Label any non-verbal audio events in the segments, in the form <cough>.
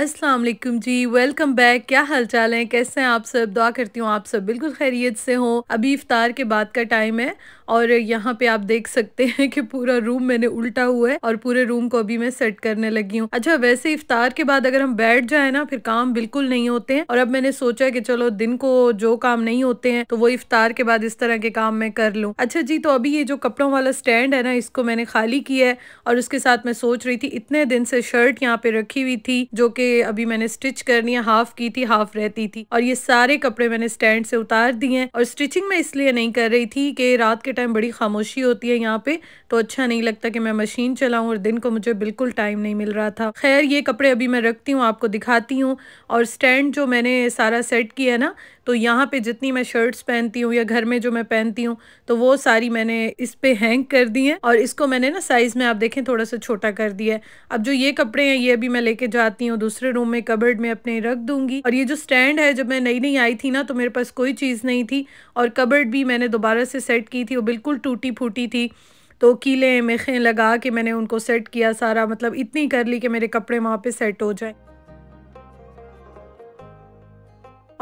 अस्सलाम वालेकुम जी welcome back क्या हाल चाल है कैसे हैं आप सब दुआ करती हूँ आप सब बिल्कुल खैरियत से हो अभी इफ्तार के बाद का टाइम है और यहाँ पे आप देख सकते हैं कि पूरा रूम मैंने उल्टा हुआ है और पूरे रूम को अभी मैं सेट करने लगी हूँ अच्छा वैसे इफ्तार के बाद अगर हम बैठ जाए ना फिर काम बिल्कुल नहीं होते हैं और अब मैंने सोचा कि चलो दिन को जो काम नहीं होते हैं तो वो इफ्तार के बाद इस तरह के काम मैं कर लूँ अच्छा जी तो अभी ये जो कपड़ों वाला स्टैंड है ना इसको मैंने खाली किया है और उसके साथ मैं सोच रही थी इतने दिन से शर्ट यहाँ पे रखी हुई थी जो कि अभी मैंने स्टिच करनी है हाफ की थी हाफ रहती थी और ये सारे कपड़े मैंने स्टैंड से उतार दिए और स्टिचिंग मैं इसलिए नहीं कर रही थी कि रात के टाइम बड़ी खामोशी होती है यहाँ पे तो अच्छा नहीं लगता कि मैं मशीन चलाऊँ और दिन को मुझे बिल्कुल टाइम नहीं मिल रहा था खैर ये कपड़े अभी मैं रखती हूँ आपको दिखाती हूँ और स्टैंड जो मैंने सारा सेट किया है ना तो यहाँ पे जितनी मैं शर्ट्स पहनती हूँ या घर में जो मैं पहनती हूँ तो वो सारी मैंने इस पर हैंग कर दी है और इसको मैंने ना साइज़ में आप देखें थोड़ा सा छोटा कर दिया है अब जो ये कपड़े हैं ये अभी मैं लेके जाती हूँ दूसरे रूम में कबर्ड में अपने रख दूंगी और ये जो स्टैंड है जब मैं नई नई आई थी ना तो मेरे पास कोई चीज़ नहीं थी और कबर्ड भी मैंने दोबारा से सेट की थी बिल्कुल टूटी फूटी थी तो कीले मेखें लगा के मैंने उनको सेट किया सारा मतलब इतनी कर ली कि मेरे कपड़े वहाँ पे सेट हो जाए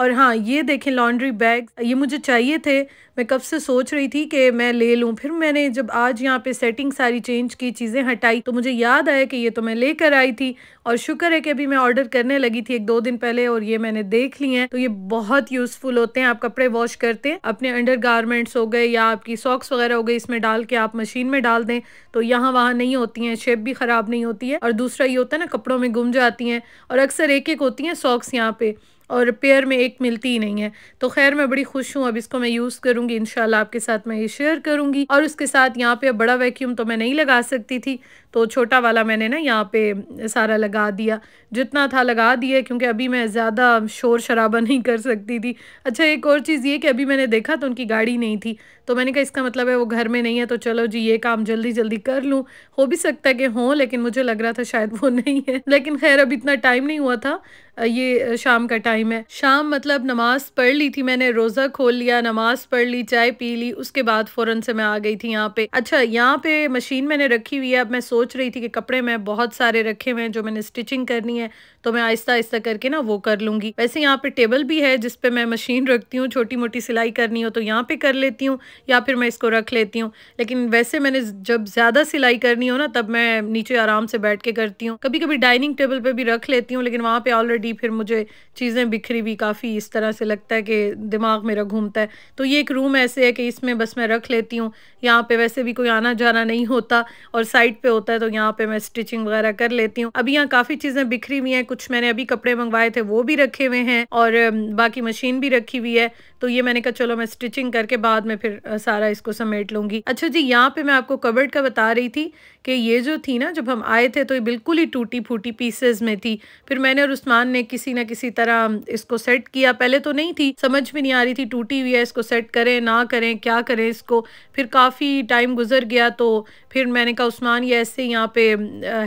और हाँ ये देखें लॉन्ड्री बैग ये मुझे चाहिए थे मैं कब से सोच रही थी कि मैं ले लूँ फिर मैंने जब आज यहाँ पे सेटिंग सारी चेंज की चीज़ें हटाई तो मुझे याद आया कि ये तो मैं लेकर आई थी और शुक्र है कि अभी मैं ऑर्डर करने लगी थी एक दो दिन पहले और ये मैंने देख ली हैं तो ये बहुत यूज़फुल होते हैं आप कपड़े वॉश करते हैं अपने अंडर हो गए या आपकी सॉक्स वगैरह हो गई इसमें डाल के आप मशीन में डाल दें तो यहाँ वहाँ नहीं होती हैं शेप भी ख़राब नहीं होती है और दूसरा ये होता है ना कपड़ों में गुम जाती हैं और अक्सर एक एक होती हैं सॉक्स यहाँ पे और पेयर में एक मिलती ही नहीं है तो खैर मैं बड़ी खुश हूँ अब इसको मैं यूज़ करूँगी इन आपके साथ मैं ये शेयर करूँगी और उसके साथ यहाँ पे बड़ा वैक्यूम तो मैं नहीं लगा सकती थी तो छोटा वाला मैंने ना यहाँ पे सारा लगा दिया जितना था लगा दिया क्योंकि अभी मैं ज़्यादा शोर शराबा नहीं कर सकती थी अच्छा एक और चीज़ ये कि अभी मैंने देखा तो उनकी गाड़ी नहीं थी तो मैंने कहा इसका मतलब है वो घर में नहीं है तो चलो जी ये काम जल्दी जल्दी कर लूँ हो भी सकता है कि हो लेकिन मुझे लग रहा था शायद वो <laughs> नहीं है लेकिन खैर अब इतना टाइम नहीं हुआ था ये शाम का टाइम है शाम मतलब नमाज पढ़ ली थी मैंने रोज़ा खोल लिया नमाज पढ़ ली चाय पी ली उसके बाद फ़ौरन से मैं आ गई थी यहाँ पे अच्छा यहाँ पे मशीन मैंने रखी हुई है अब मैं सोच रही थी कि कपड़े मैं बहुत सारे रखे हुए हैं जो मैंने स्टिचिंग करनी है तो मैं आहिस्ता आहिस्ता करके ना वो कर लूँगी वैसे यहाँ पे टेबल भी है जिसपे मैं मशीन रखती हूँ छोटी मोटी सिलाई करनी हो तो यहाँ पे कर लेती हूँ या फिर मैं इसको रख लेती हूँ लेकिन वैसे मैंने जब ज़्यादा सिलाई करनी हो ना तब मैं नीचे आराम से बैठ के करती हूँ कभी कभी डाइनिंग टेबल पर भी रख लेती हूँ लेकिन वहाँ पर ऑलरेडी फिर मुझे चीज़ें बिखरी भी काफ़ी इस तरह से लगता है कि दिमाग मेरा घूमता है तो ये एक रूम ऐसे है कि इसमें बस मैं रख लेती हूँ यहाँ पे वैसे भी कोई आना जाना नहीं होता और साइड पे होता है तो यहाँ पे मैं स्टिचिंग वगैरह कर लेती हूँ अभी यहाँ काफ़ी चीज़ें बिखरी हुई हैं कुछ मैंने अभी कपड़े मंगवाए थे वो भी रखे हुए हैं और बाकी मशीन भी रखी हुई है तो ये मैंने कहा चलो मैं स्टिचिंग करके बाद में फिर सारा इसको समेट लूँगी अच्छा जी यहाँ पे मैं आपको कवर्ड का बता रही थी कि ये जो थी ना जब हम आए थे तो ये बिल्कुल ही टूटी फूटी पीसेज में थी फिर मैंने और उस्मान ने किसी ना किसी तरह इसको सेट किया पहले तो नहीं थी समझ में नहीं आ रही थी टूटी हुई है इसको सेट करें ना करें क्या करें इसको फिर काफ़ी टाइम गुजर गया तो फिर मैंने कहा उस्मान ये ऐसे यहाँ पे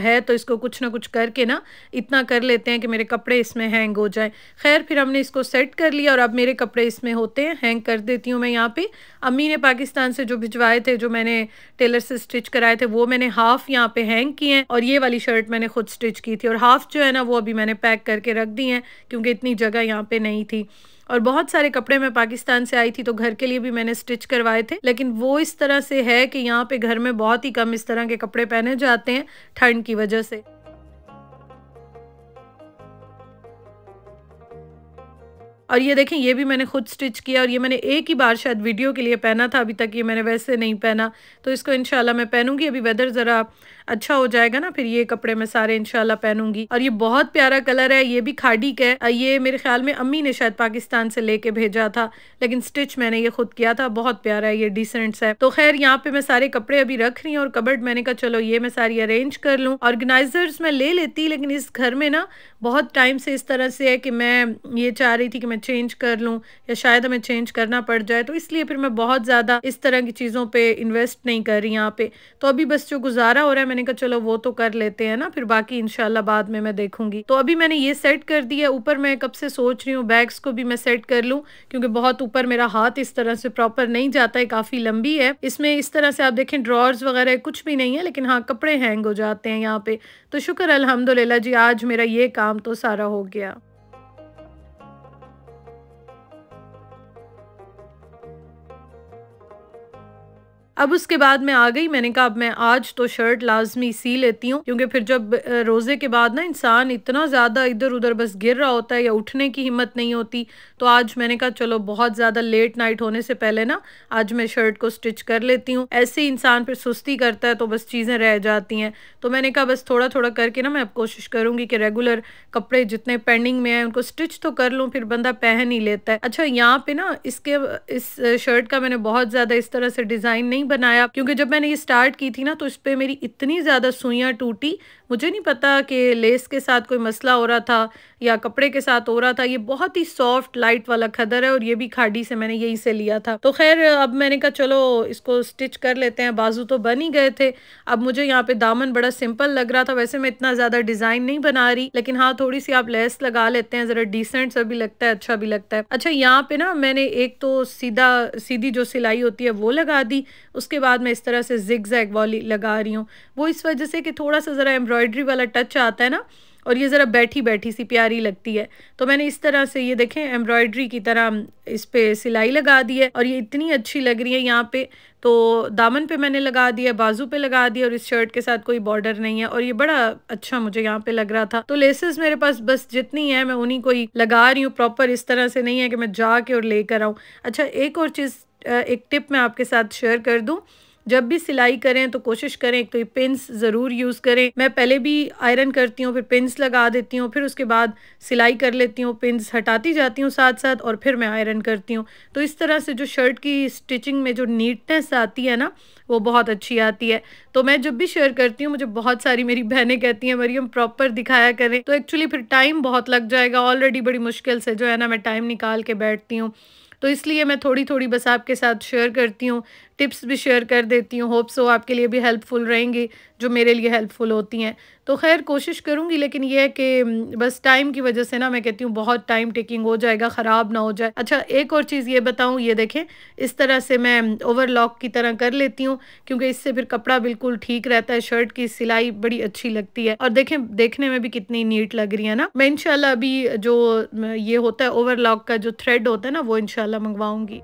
है तो इसको कुछ ना कुछ करके ना इतना कर लेते हैं कि मेरे कपड़े इसमें हैंग हो जाए खैर फिर हमने इसको सेट कर लिया और अब मेरे कपड़े इसमें हो होते हैं हैंग कर देती हूँ मैं यहाँ पे अम्मी ने पाकिस्तान से जो भिजवाए थे जो मैंने टेलर से स्टिच कराए थे वो मैंने हाफ यहाँ पे हैंग किए हैं और ये वाली शर्ट मैंने खुद स्टिच की थी और हाफ जो है ना वो अभी मैंने पैक करके रख दी है क्योंकि इतनी जगह यहाँ पे नहीं थी और बहुत सारे कपड़े मैं पाकिस्तान से आई थी तो घर के लिए भी मैंने स्टिच करवाए थे लेकिन वो इस तरह से है कि यहाँ पे घर में बहुत ही कम इस तरह के कपड़े पहने जाते हैं ठंड की वजह से और ये देखें ये भी मैंने खुद स्टिच किया और ये मैंने एक ही बार शायद वीडियो के लिए पहना था अभी तक ये मैंने वैसे नहीं पहना तो इसको इनशाला मैं पहनूंगी अभी वेदर ज़रा अच्छा हो जाएगा ना फिर ये कपड़े मैं सारे इनशाला पहनूंगी और ये बहुत प्यारा कलर है ये भी खाडी का है ये मेरे ख्याल में अम्मी ने शायद पाकिस्तान से लेके भेजा था लेकिन स्टिच मैंने ये खुद किया था बहुत प्यारा है ये डिसेंट है तो खैर यहाँ पे मैं सारे कपड़े अभी रख रही हूँ और कबर्ड मैंने कहा चलो ये मैं सारी अरेंज कर लूँ ऑर्गेनाइजर्स मैं ले लेती लेकिन इस घर में ना बहुत टाइम से इस तरह से है कि मैं ये चाह रही थी कि मैं चेंज कर लूँ या शायद हमें चेंज करना पड़ जाए तो इसलिए फिर मैं बहुत ज़्यादा इस तरह की चीज़ों पर इन्वेस्ट नहीं कर रही यहाँ पे तो अभी बस जो गुजारा हो रहा है मैंने कहा चलो वो तो कर लेते हैं ना फिर बाकी इनशाला बाद में मैं देखूंगी तो अभी मैंने ये सेट कर दिया ऊपर मैं कब से सोच रही हूँ बैग्स को भी मैं सेट कर लूँ क्योंकि बहुत ऊपर मेरा हाथ इस तरह से प्रॉपर नहीं जाता है काफ़ी लंबी है इसमें इस तरह से आप देखें ड्रॉर्स वगैरह कुछ भी नहीं है लेकिन हाँ कपड़े हैंग हो जाते हैं यहाँ पे तो शुक्र अलहमदुल्ला जी आज मेरा ये काम तो सारा हो गया अब उसके बाद मैं आ गई मैंने कहा अब मैं आज तो शर्ट लाजमी सी लेती हूँ क्योंकि फिर जब रोज़े के बाद ना इंसान इतना ज़्यादा इधर उधर बस गिर रहा होता है या उठने की हिम्मत नहीं होती तो आज मैंने कहा चलो बहुत ज़्यादा लेट नाइट होने से पहले ना आज मैं शर्ट को स्टिच कर लेती हूँ ऐसे इंसान फिर सुस्ती करता है तो बस चीज़ें रह जाती हैं तो मैंने कहा बस थोड़ा थोड़ा करके ना मैं अब कोशिश करूंगी कि रेगुलर कपड़े जितने पेंडिंग में है उनको स्टिच तो कर लूँ फिर बंदा पहन ही लेता है अच्छा यहाँ पे ना इसके इस शर्ट का मैंने बहुत ज़्यादा इस तरह से डिज़ाइन नहीं नहीं बनाया क्योंकि जब मैंने ये स्टार्ट की थी ना तो इस पर मेरी इतनी ज़्यादा सुइयाँ टूटी मुझे नहीं पता कि लेस के साथ कोई मसला हो रहा था या कपड़े के साथ हो रहा था ये बहुत ही सॉफ्ट लाइट वाला खदर है और ये भी खाड़ी से मैंने यही से लिया था तो खैर अब मैंने कहा चलो इसको स्टिच कर लेते हैं बाजू तो बन ही गए थे अब मुझे यहाँ पे दामन बड़ा सिंपल लग रहा था वैसे मैं इतना ज़्यादा डिज़ाइन नहीं बना रही लेकिन हाँ थोड़ी सी आप लेस लगा लेते हैं ज़रा डिसेंट सा भी लगता है अच्छा भी लगता है अच्छा यहाँ पे ना मैंने एक तो सीधा सीधी जो सिलाई होती है वो लगा दी उसके बाद मैं इस तरह से जिग वाली लगा रही हूँ वो इस वजह से कि थोड़ा सा ज़रा एम्ब्रॉयड एम्ब्रॉयडरी वाला टच आता है ना और ये ज़रा बैठी बैठी सी प्यारी लगती है तो मैंने इस तरह से ये देखें एम्ब्रॉयडरी की तरह इस पर सिलाई लगा दी है और ये इतनी अच्छी लग रही है यहाँ पे तो दामन पे मैंने लगा दिया बाजू पे लगा दिया और इस शर्ट के साथ कोई बॉर्डर नहीं है और ये बड़ा अच्छा मुझे यहाँ पे लग रहा था तो लेसेस मेरे पास बस जितनी है मैं उन्हीं को ही लगा रही हूँ प्रॉपर इस तरह से नहीं है कि मैं जाके और लेकर आऊँ अच्छा एक और चीज़ एक टिप मैं आपके साथ शेयर कर दूँ जब भी सिलाई करें तो कोशिश करें एक तो ये पिंस ज़रूर यूज़ करें मैं पहले भी आयरन करती हूँ फिर पिंस लगा देती हूँ फिर उसके बाद सिलाई कर लेती हूँ पिंस हटाती जाती हूँ साथ साथ और फिर मैं आयरन करती हूँ तो इस तरह से जो शर्ट की स्टिचिंग में जो नीटनेस आती है ना वो बहुत अच्छी आती है तो मैं जब भी शेयर करती हूँ मुझे बहुत सारी मेरी बहनें कहती हैं मरियम प्रॉपर दिखाया करें तो एक्चुअली फिर टाइम बहुत लग जाएगा ऑलरेडी बड़ी मुश्किल से जो है ना मैं टाइम निकाल के बैठती हूँ तो इसलिए मैं थोड़ी थोड़ी बस आपके साथ शेयर करती हूँ टिप्स भी शेयर कर देती हूँ होप्स वो तो आपके लिए भी हेल्पफुल रहेंगी जो मेरे लिए हेल्पफुल होती हैं तो खैर कोशिश करूँगी लेकिन ये है कि बस टाइम की वजह से ना मैं कहती हूँ बहुत टाइम टेकिंग हो जाएगा ख़राब ना हो जाए अच्छा एक और चीज़ ये बताऊँ ये देखें इस तरह से मैं ओवरलॉक की तरह कर लेती हूँ क्योंकि इससे फिर कपड़ा बिल्कुल ठीक रहता है शर्ट की सिलाई बड़ी अच्छी लगती है और देखें देखने में भी कितनी नीट लग रही है ना मैं इनशाला अभी जो ये होता है लॉक का जो थ्रेड होता है ना वो इनशाला मंगवाऊंगी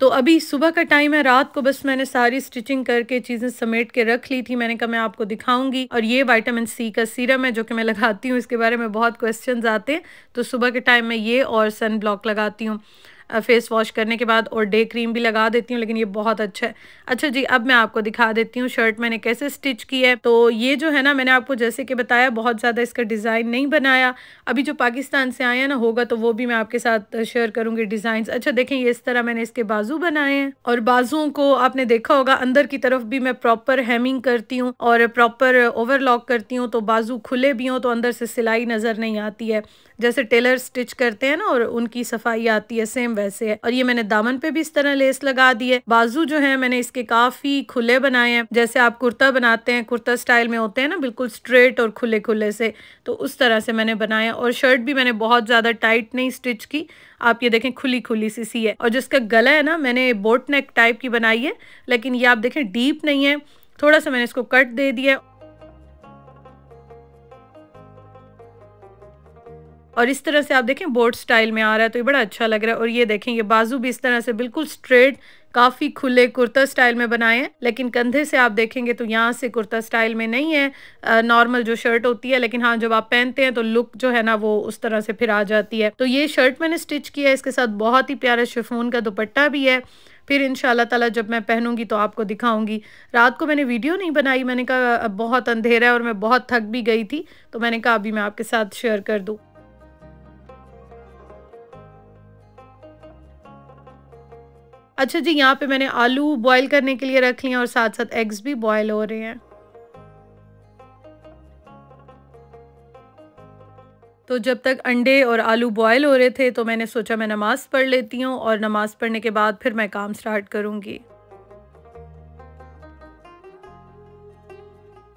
तो अभी सुबह का टाइम है रात को बस मैंने सारी स्टिचिंग करके चीज़ें समेट के रख ली थी मैंने कहा मैं आपको दिखाऊंगी और ये वाइटामिन सी का सीरम है जो कि मैं लगाती हूँ इसके बारे में बहुत क्वेश्चन आते हैं तो सुबह के टाइम में ये और सन ब्लॉक लगाती हूँ फेस वॉश करने के बाद और डे क्रीम भी लगा देती हूँ लेकिन ये बहुत अच्छा है अच्छा जी अब मैं आपको दिखा देती हूँ शर्ट मैंने कैसे स्टिच की है तो ये जो है ना मैंने आपको जैसे कि बताया बहुत ज़्यादा इसका डिज़ाइन नहीं बनाया अभी जो पाकिस्तान से आया ना होगा तो वो भी मैं आपके साथ शेयर करूँगी डिज़ाइन अच्छा देखें ये इस तरह मैंने इसके बाजू बनाए हैं और बाजुओं को आपने देखा होगा अंदर की तरफ भी मैं प्रॉपर हेमिंग करती हूँ और प्रॉपर ओवरलॉक करती हूँ तो बाजू खुले भी हों तो अंदर से सिलाई नज़र नहीं आती है जैसे टेलर स्टिच करते हैं ना और उनकी सफाई आती है सेम वैसे है और ये मैंने दामन पे भी इस तरह लेस लगा दी है बाजू जो है मैंने इसके काफी खुले बनाए हैं जैसे आप कुर्ता बनाते हैं कुर्ता स्टाइल में होते हैं ना बिल्कुल स्ट्रेट और खुले खुले से तो उस तरह से मैंने बनाया और शर्ट भी मैंने बहुत ज़्यादा टाइट नहीं स्टिच की आप ये देखें खुली खुली सी सी है और जिसका गला है ना मैंने बोट नेक टाइप की बनाई है लेकिन ये आप देखें डीप नहीं है थोड़ा सा मैंने इसको कट दे दिया और इस तरह से आप देखें बोर्ड स्टाइल में आ रहा है तो ये बड़ा अच्छा लग रहा है और ये देखें ये बाजू भी इस तरह से बिल्कुल स्ट्रेट काफ़ी खुले कुर्ता स्टाइल में बनाए हैं लेकिन कंधे से आप देखेंगे तो यहाँ से कुर्ता स्टाइल में नहीं है नॉर्मल जो शर्ट होती है लेकिन हाँ जब आप पहनते हैं तो लुक जो है ना वो उस तरह से फिर आ जाती है तो ये शर्ट मैंने स्टिच किया है इसके साथ बहुत ही प्यारा शिफोन का दुपट्टा भी है फिर इन ताला जब मैं पहनूंगी तो आपको दिखाऊंगी रात को मैंने वीडियो नहीं बनाई मैंने कहा बहुत अंधेरा है और मैं बहुत थक भी गई थी तो मैंने कहा अभी मैं आपके साथ शेयर कर दूँ अच्छा जी यहाँ पे मैंने आलू बॉईल करने के लिए रख लिए और साथ साथ एग्स भी बॉयल हो रहे हैं तो जब तक अंडे और आलू बॉयल हो रहे थे तो मैंने सोचा मैं नमाज़ पढ़ लेती हूँ और नमाज़ पढ़ने के बाद फिर मैं काम स्टार्ट करूँगी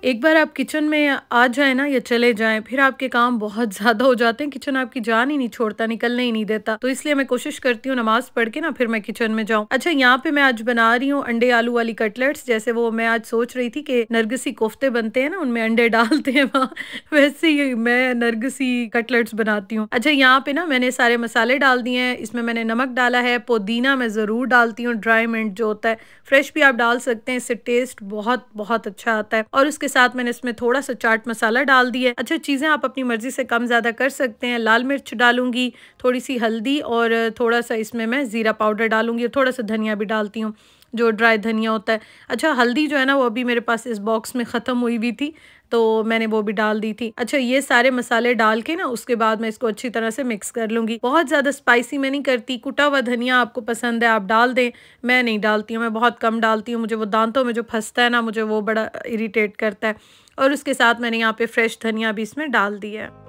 एक बार आप किचन में आ जाए ना या चले जाए फिर आपके काम बहुत <laughs> ज़्यादा हो जाते हैं किचन आपकी जान ही नहीं छोड़ता निकलने ही नहीं देता तो इसलिए मैं कोशिश करती हूँ नमाज पढ़ के ना फिर मैं किचन में जाऊँ अच्छा यहाँ पे मैं आज बना रही हूँ अंडे आलू वाली कटलेट्स जैसे वो मैं आज सोच रही थी कि नरगसी कोफ्ते बनते हैं ना उनमें अंडे <laughs> डालते हैं वहाँ वैसे ही मैं नरगसी कटलेट्स बनाती हूँ अच्छा यहाँ पे ना मैंने सारे मसाले डाल दिए हैं इसमें मैंने नमक डाला है पुदीना मैं ज़रूर डालती हूँ ड्राई मिंट जो होता है फ्रेश भी आप डाल सकते हैं इससे टेस्ट बहुत बहुत अच्छा आता है और उसके साथ मैंने इसमें थोड़ा सा चाट मसाला डाल दिया है अच्छा चीज़ें आप अपनी मर्ज़ी से कम ज़्यादा कर सकते हैं लाल मिर्च डालूंगी थोड़ी सी हल्दी और थोड़ा सा इसमें मैं ज़ीरा पाउडर डालूंगी और थोड़ा सा धनिया भी डालती हूँ जो ड्राई धनिया होता है अच्छा हल्दी जो है ना वो अभी मेरे पास इस बॉक्स में ख़त्म हुई हुई थी तो मैंने वो भी डाल दी थी अच्छा ये सारे मसाले डाल के ना उसके बाद मैं इसको अच्छी तरह से मिक्स कर लूँगी बहुत ज़्यादा स्पाइसी मैं नहीं करती कुटा हुआ धनिया आपको पसंद है आप डाल दें मैं नहीं डालती हूँ मैं बहुत कम डालती हूँ मुझे वो दांतों में जो फंसता है ना मुझे वो बड़ा इरीटेट करता है और उसके साथ मैंने यहाँ पे फ्रेश धनिया भी इसमें डाल दिया है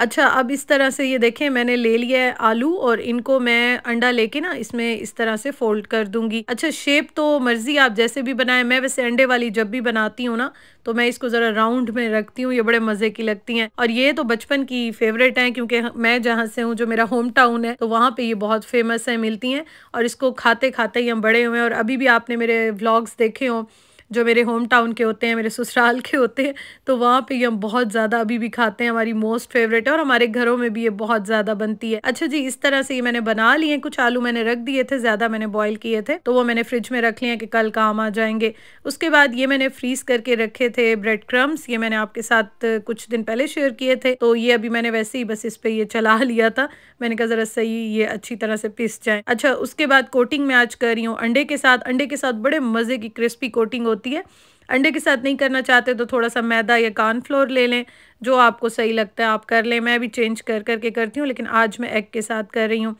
अच्छा अब इस तरह से ये देखें मैंने ले लिया है आलू और इनको मैं अंडा लेके ना इसमें इस तरह से फोल्ड कर दूंगी अच्छा शेप तो मर्जी आप जैसे भी बनाएं मैं वैसे अंडे वाली जब भी बनाती हूँ ना तो मैं इसको ज़रा राउंड में रखती हूँ ये बड़े मज़े की लगती हैं और ये तो बचपन की फेवरेट हैं क्योंकि मैं जहाँ से हूँ जो मेरा होम टाउन है तो वहाँ पर ये बहुत फेमस है मिलती हैं और इसको खाते खाते ही हम बड़े हुए हैं और अभी भी आपने मेरे व्लॉग्स देखे हों जो मेरे होम टाउन के होते हैं मेरे ससुराल के होते हैं तो वहाँ पे हम बहुत ज़्यादा अभी भी खाते हैं हमारी मोस्ट फेवरेट है और हमारे घरों में भी ये बहुत ज़्यादा बनती है अच्छा जी इस तरह से ये मैंने बना लिए कुछ आलू मैंने रख दिए थे ज़्यादा मैंने बॉयल किए थे तो वो मैंने फ्रिज में रख लिए कि कल काम आ जाएंगे उसके बाद ये मैंने फ्रीज करके रखे थे ब्रेड क्रम्स ये मैंने आपके साथ कुछ दिन पहले शेयर किए थे तो ये अभी मैंने वैसे ही बस इस पर ये चला <laughs> लिया था मैंने कहा ज़रा सही ये अच्छी तरह से पिस जाए अच्छा उसके बाद कोटिंग में आज कर रही हूँ अंडे के साथ अंडे के साथ बड़े मज़े की क्रिस्पी कोटिंग होती है अंडे के साथ नहीं करना चाहते तो थोड़ा सा मैदा या कॉर्नफ्लोर ले लें जो आपको सही लगता है आप कर लें मैं भी चेंज कर करके करती हूँ लेकिन आज मैं एग के साथ कर रही हूँ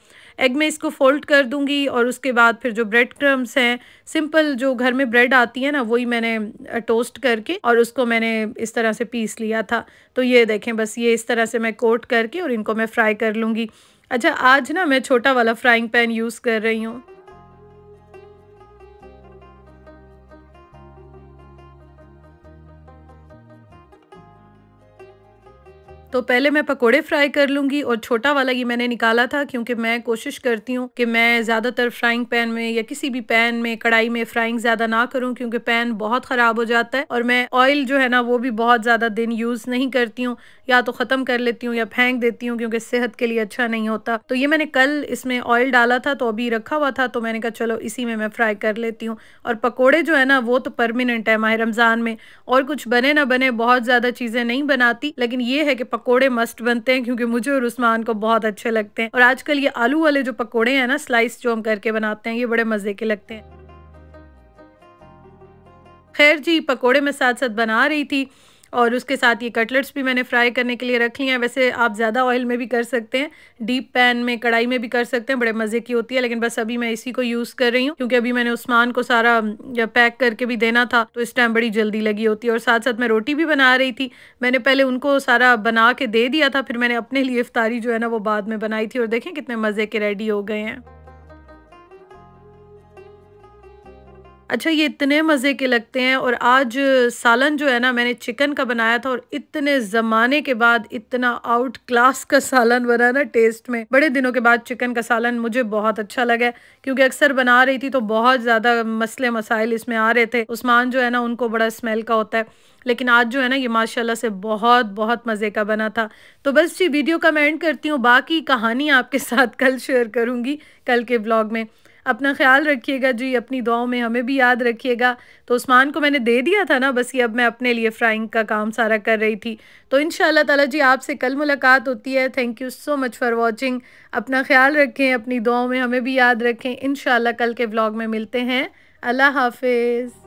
एग में इसको फोल्ड कर दूँगी और उसके बाद फिर जो ब्रेड क्रम्स हैं सिंपल जो घर में ब्रेड आती है ना वही मैंने टोस्ट करके और उसको मैंने इस तरह से पीस लिया था तो ये देखें बस ये इस तरह से मैं कोट करके और इनको मैं फ्राई कर लूँगी अच्छा आज ना मैं छोटा वाला फ्राइंग पैन यूज़ कर रही हूँ तो पहले मैं पकोड़े फ्राई कर लूंगी और छोटा वाला ये मैंने निकाला था क्योंकि मैं कोशिश करती हूँ कि मैं ज़्यादातर फ्राइंग पैन में या किसी भी पैन में कढ़ाई में फ्राइंग ज़्यादा ना करूँ क्योंकि पैन बहुत ख़राब हो जाता है और मैं ऑयल जो है ना वो भी बहुत ज़्यादा दिन यूज़ नहीं करती हूँ या तो ख़त्म कर लेती हूँ या फेंक देती हूँ क्योंकि सेहत के लिए अच्छा नहीं होता तो ये मैंने कल इसमें ऑयल डाला था तो अभी रखा हुआ था तो मैंने कहा चलो इसी में मैं फ्राई कर लेती हूँ और पकौड़े जो है ना वो तो परमानेंट है माह रमज़ान में और कुछ बने ना बने बहुत ज़्यादा चीज़ें नहीं बनाती लेकिन ये है कि पकोड़े मस्ट बनते हैं क्योंकि मुझे और उस्मान को बहुत अच्छे लगते हैं और आजकल ये आलू वाले जो पकोड़े हैं ना स्लाइस जो हम करके बनाते हैं ये बड़े मज़े के लगते हैं खैर जी पकोड़े मैं साथ साथ बना रही थी और उसके साथ ये कटलेट्स भी मैंने फ्राई करने के लिए रख लिए हैं वैसे आप ज़्यादा ऑयल में भी कर सकते हैं डीप पैन में कढ़ाई में भी कर सकते हैं बड़े मज़े की होती है लेकिन बस अभी मैं इसी को यूज़ कर रही हूँ क्योंकि अभी मैंने उस्मान को सारा पैक करके भी देना था तो इस टाइम बड़ी जल्दी लगी होती है और साथ साथ मैं रोटी भी बना रही थी मैंने पहले उनको सारा बना के दे दिया था फिर मैंने अपने लिए इफ्तारी जो है ना वो बाद में बनाई थी और देखें कितने मज़े के रेडी हो गए हैं अच्छा ये इतने मज़े के लगते हैं और आज सालन जो है ना मैंने चिकन का बनाया था और इतने ज़माने के बाद इतना आउट क्लास का सालन बना ना टेस्ट में बड़े दिनों के बाद चिकन का सालन मुझे बहुत अच्छा लगा क्योंकि अक्सर बना रही थी तो बहुत ज़्यादा मसले मसाइल इसमें आ रहे थे उस्मान जो है ना उनको बड़ा स्मेल का होता है लेकिन आज जो है ना ये माशाल्लाह से बहुत बहुत मज़े का बना था तो बस जी वीडियो का मैं एंड करती हूँ बाकी कहानी आपके साथ कल शेयर करूँगी कल के ब्लॉग में अपना ख्याल रखिएगा जी अपनी दुआओं में हमें भी याद रखिएगा तो उस्मान को मैंने दे दिया था ना बस ये अब मैं अपने लिए फ्राइंग का काम सारा कर रही थी तो इन ताला जी आपसे कल मुलाकात होती है thank you so much for watching अपना ख्याल रखें अपनी दुआओं में हमें भी याद रखें इन कल के ब्लॉग में मिलते हैं अल्लाह हाफिज़